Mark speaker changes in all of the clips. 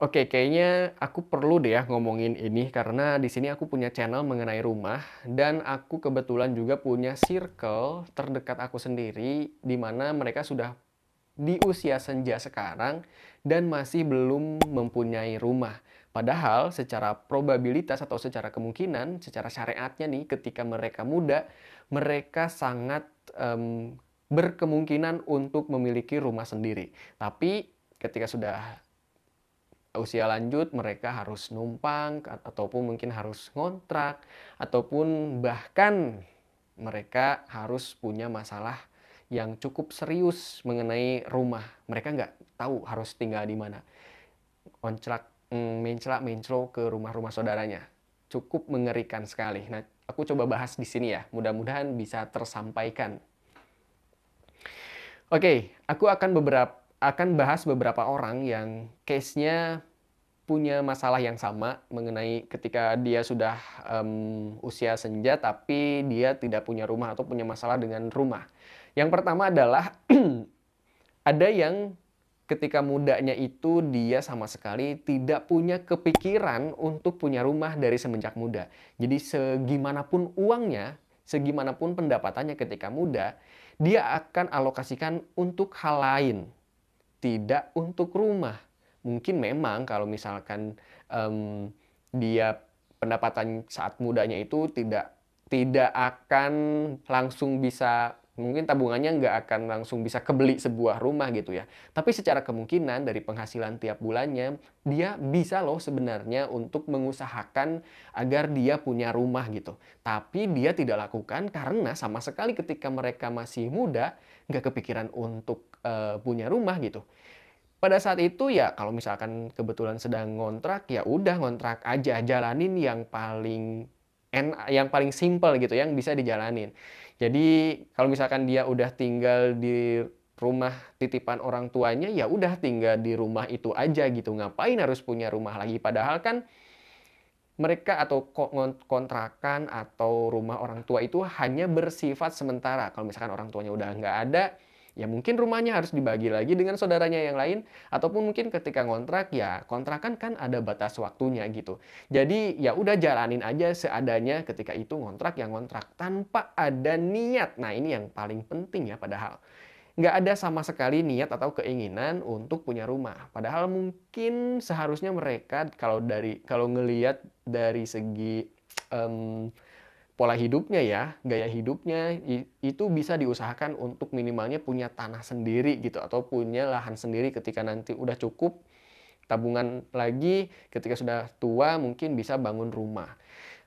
Speaker 1: Oke, kayaknya aku perlu deh ya ngomongin ini karena di sini aku punya channel mengenai rumah dan aku kebetulan juga punya circle terdekat aku sendiri di mana mereka sudah di usia senja sekarang dan masih belum mempunyai rumah. Padahal secara probabilitas atau secara kemungkinan, secara syariatnya nih ketika mereka muda, mereka sangat um, berkemungkinan untuk memiliki rumah sendiri. Tapi ketika sudah usia lanjut mereka harus numpang ataupun mungkin harus ngontrak ataupun bahkan mereka harus punya masalah yang cukup serius mengenai rumah mereka nggak tahu harus tinggal di mana oncelak mm, mencelak mencro ke rumah-rumah saudaranya cukup mengerikan sekali nah aku coba bahas di sini ya mudah-mudahan bisa tersampaikan oke aku akan beberapa akan bahas beberapa orang yang case-nya punya masalah yang sama mengenai ketika dia sudah um, usia senja tapi dia tidak punya rumah atau punya masalah dengan rumah. Yang pertama adalah ada yang ketika mudanya itu dia sama sekali tidak punya kepikiran untuk punya rumah dari semenjak muda. Jadi segimanapun uangnya, segimanapun pendapatannya ketika muda, dia akan alokasikan untuk hal lain, tidak untuk rumah mungkin memang kalau misalkan um, dia pendapatan saat mudanya itu tidak tidak akan langsung bisa mungkin tabungannya nggak akan langsung bisa kebeli sebuah rumah gitu ya. Tapi secara kemungkinan dari penghasilan tiap bulannya, dia bisa loh sebenarnya untuk mengusahakan agar dia punya rumah gitu. Tapi dia tidak lakukan karena sama sekali ketika mereka masih muda, nggak kepikiran untuk uh, punya rumah gitu pada saat itu ya kalau misalkan kebetulan sedang ngontrak ya udah ngontrak aja jalanin yang paling en yang paling simple gitu yang bisa dijalanin. Jadi kalau misalkan dia udah tinggal di rumah titipan orang tuanya ya udah tinggal di rumah itu aja gitu ngapain harus punya rumah lagi padahal kan mereka atau kontrakan atau rumah orang tua itu hanya bersifat sementara kalau misalkan orang tuanya udah nggak ada ya mungkin rumahnya harus dibagi lagi dengan saudaranya yang lain ataupun mungkin ketika ngontrak ya kontrakan kan ada batas waktunya gitu. Jadi ya udah jalanin aja seadanya ketika itu ngontrak yang ngontrak tanpa ada niat. Nah, ini yang paling penting ya padahal nggak ada sama sekali niat atau keinginan untuk punya rumah. Padahal mungkin seharusnya mereka kalau dari kalau ngelihat dari segi um, pola hidupnya ya, gaya hidupnya itu bisa diusahakan untuk minimalnya punya tanah sendiri gitu atau punya lahan sendiri ketika nanti udah cukup tabungan lagi ketika sudah tua mungkin bisa bangun rumah.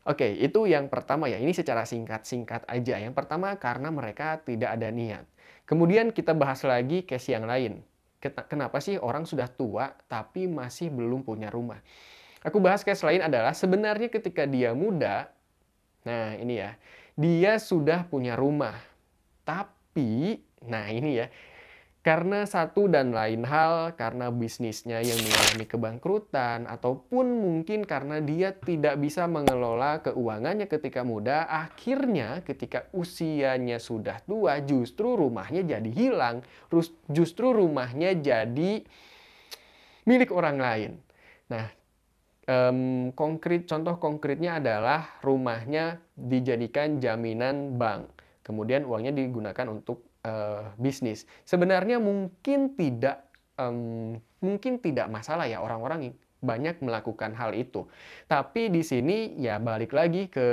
Speaker 1: Oke, itu yang pertama ya. Ini secara singkat-singkat aja. Yang pertama karena mereka tidak ada niat. Kemudian kita bahas lagi case yang lain. Kenapa sih orang sudah tua tapi masih belum punya rumah? Aku bahas case lain adalah sebenarnya ketika dia muda, Nah, ini ya. Dia sudah punya rumah. Tapi, nah ini ya. Karena satu dan lain hal, karena bisnisnya yang mengalami kebangkrutan, ataupun mungkin karena dia tidak bisa mengelola keuangannya ketika muda, akhirnya ketika usianya sudah tua, justru rumahnya jadi hilang, justru rumahnya jadi milik orang lain. Nah, um, konkret contoh konkretnya adalah rumahnya dijadikan jaminan bank kemudian uangnya digunakan untuk uh, bisnis sebenarnya mungkin tidak um, mungkin tidak masalah ya orang-orang banyak melakukan hal itu tapi di sini ya balik lagi ke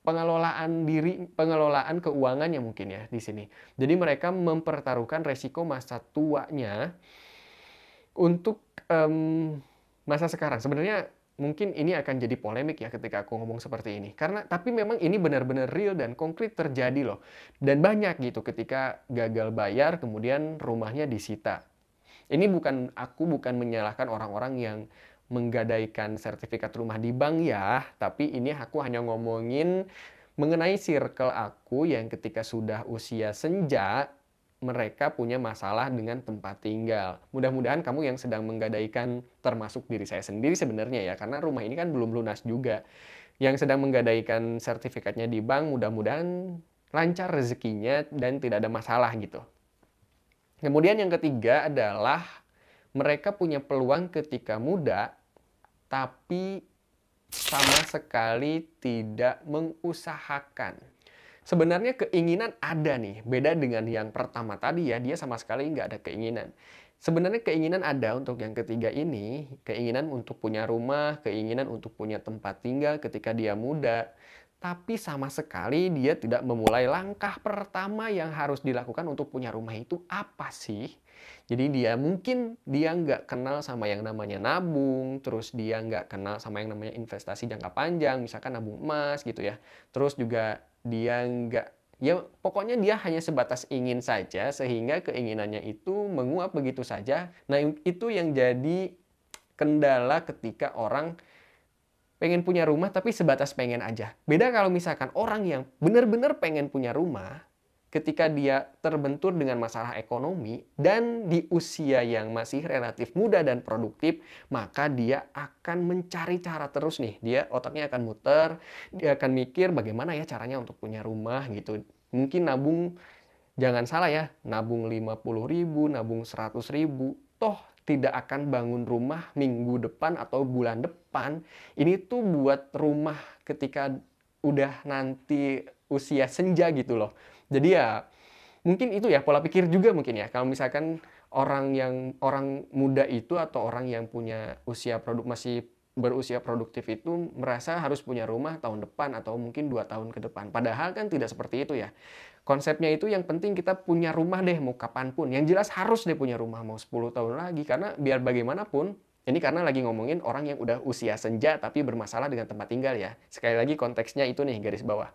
Speaker 1: pengelolaan diri pengelolaan keuangannya mungkin ya di sini jadi mereka mempertaruhkan resiko masa tuanya untuk um, masa sekarang. Sebenarnya mungkin ini akan jadi polemik ya ketika aku ngomong seperti ini. Karena tapi memang ini benar-benar real dan konkret terjadi loh. Dan banyak gitu ketika gagal bayar kemudian rumahnya disita. Ini bukan aku bukan menyalahkan orang-orang yang menggadaikan sertifikat rumah di bank ya, tapi ini aku hanya ngomongin mengenai circle aku yang ketika sudah usia senja mereka punya masalah dengan tempat tinggal. Mudah-mudahan kamu yang sedang menggadaikan termasuk diri saya sendiri sebenarnya ya karena rumah ini kan belum lunas juga. Yang sedang menggadaikan sertifikatnya di bank mudah-mudahan lancar rezekinya dan tidak ada masalah gitu. Kemudian yang ketiga adalah mereka punya peluang ketika muda tapi sama sekali tidak mengusahakan Sebenarnya keinginan ada nih, beda dengan yang pertama tadi ya, dia sama sekali nggak ada keinginan. Sebenarnya keinginan ada untuk yang ketiga ini, keinginan untuk punya rumah, keinginan untuk punya tempat tinggal ketika dia muda. Tapi sama sekali dia tidak memulai langkah pertama yang harus dilakukan untuk punya rumah itu apa sih? Jadi dia mungkin dia nggak kenal sama yang namanya nabung, terus dia nggak kenal sama yang namanya investasi jangka panjang, misalkan nabung emas gitu ya. Terus juga dia nggak ya pokoknya dia hanya sebatas ingin saja sehingga keinginannya itu menguap begitu saja nah itu yang jadi kendala ketika orang pengen punya rumah tapi sebatas pengen aja beda kalau misalkan orang yang benar-benar pengen punya rumah ketika dia terbentur dengan masalah ekonomi dan di usia yang masih relatif muda dan produktif, maka dia akan mencari cara terus nih. Dia otaknya akan muter, dia akan mikir bagaimana ya caranya untuk punya rumah gitu. Mungkin nabung jangan salah ya, nabung 50 ribu, nabung 100 ribu, toh tidak akan bangun rumah minggu depan atau bulan depan. Ini tuh buat rumah ketika udah nanti usia senja gitu loh jadi ya mungkin itu ya pola pikir juga mungkin ya. Kalau misalkan orang yang orang muda itu atau orang yang punya usia produk masih berusia produktif itu merasa harus punya rumah tahun depan atau mungkin dua tahun ke depan. Padahal kan tidak seperti itu ya. Konsepnya itu yang penting kita punya rumah deh mau kapanpun. Yang jelas harus deh punya rumah mau 10 tahun lagi. Karena biar bagaimanapun, ini karena lagi ngomongin orang yang udah usia senja tapi bermasalah dengan tempat tinggal ya. Sekali lagi konteksnya itu nih garis bawah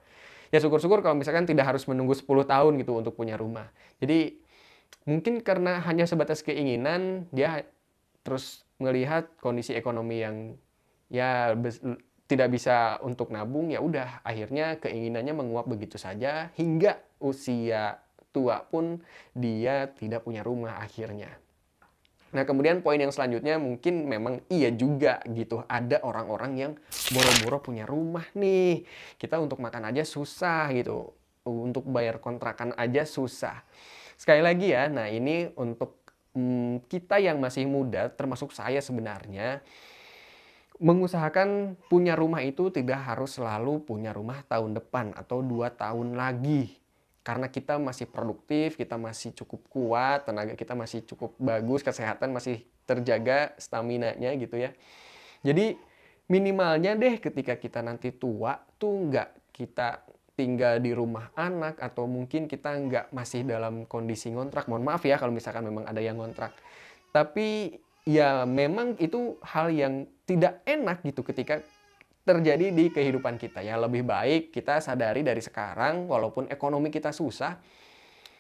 Speaker 1: ya syukur-syukur kalau misalkan tidak harus menunggu 10 tahun gitu untuk punya rumah. Jadi mungkin karena hanya sebatas keinginan dia terus melihat kondisi ekonomi yang ya tidak bisa untuk nabung ya udah akhirnya keinginannya menguap begitu saja hingga usia tua pun dia tidak punya rumah akhirnya. Nah, kemudian poin yang selanjutnya mungkin memang iya juga gitu. Ada orang-orang yang boro-boro punya rumah nih. Kita untuk makan aja susah gitu. Untuk bayar kontrakan aja susah. Sekali lagi ya, nah ini untuk hmm, kita yang masih muda, termasuk saya sebenarnya, mengusahakan punya rumah itu tidak harus selalu punya rumah tahun depan atau dua tahun lagi karena kita masih produktif, kita masih cukup kuat, tenaga kita masih cukup bagus, kesehatan masih terjaga, stamina-nya gitu ya. Jadi minimalnya deh ketika kita nanti tua tuh nggak kita tinggal di rumah anak atau mungkin kita nggak masih dalam kondisi ngontrak. Mohon maaf ya kalau misalkan memang ada yang ngontrak. Tapi ya memang itu hal yang tidak enak gitu ketika terjadi di kehidupan kita. Yang lebih baik kita sadari dari sekarang walaupun ekonomi kita susah,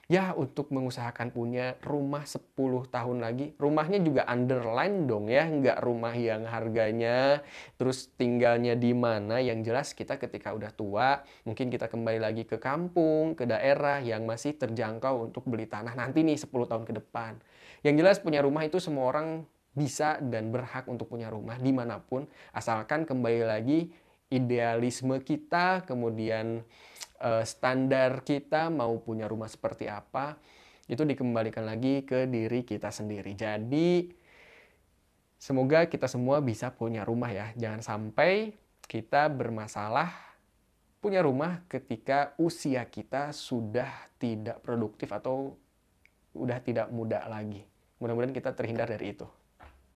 Speaker 1: ya untuk mengusahakan punya rumah 10 tahun lagi. Rumahnya juga underline dong ya, nggak rumah yang harganya, terus tinggalnya di mana. Yang jelas kita ketika udah tua, mungkin kita kembali lagi ke kampung, ke daerah yang masih terjangkau untuk beli tanah nanti nih 10 tahun ke depan. Yang jelas punya rumah itu semua orang bisa dan berhak untuk punya rumah dimanapun asalkan kembali lagi idealisme kita kemudian uh, standar kita mau punya rumah seperti apa itu dikembalikan lagi ke diri kita sendiri jadi semoga kita semua bisa punya rumah ya jangan sampai kita bermasalah punya rumah ketika usia kita sudah tidak produktif atau udah tidak muda lagi mudah-mudahan kita terhindar dari itu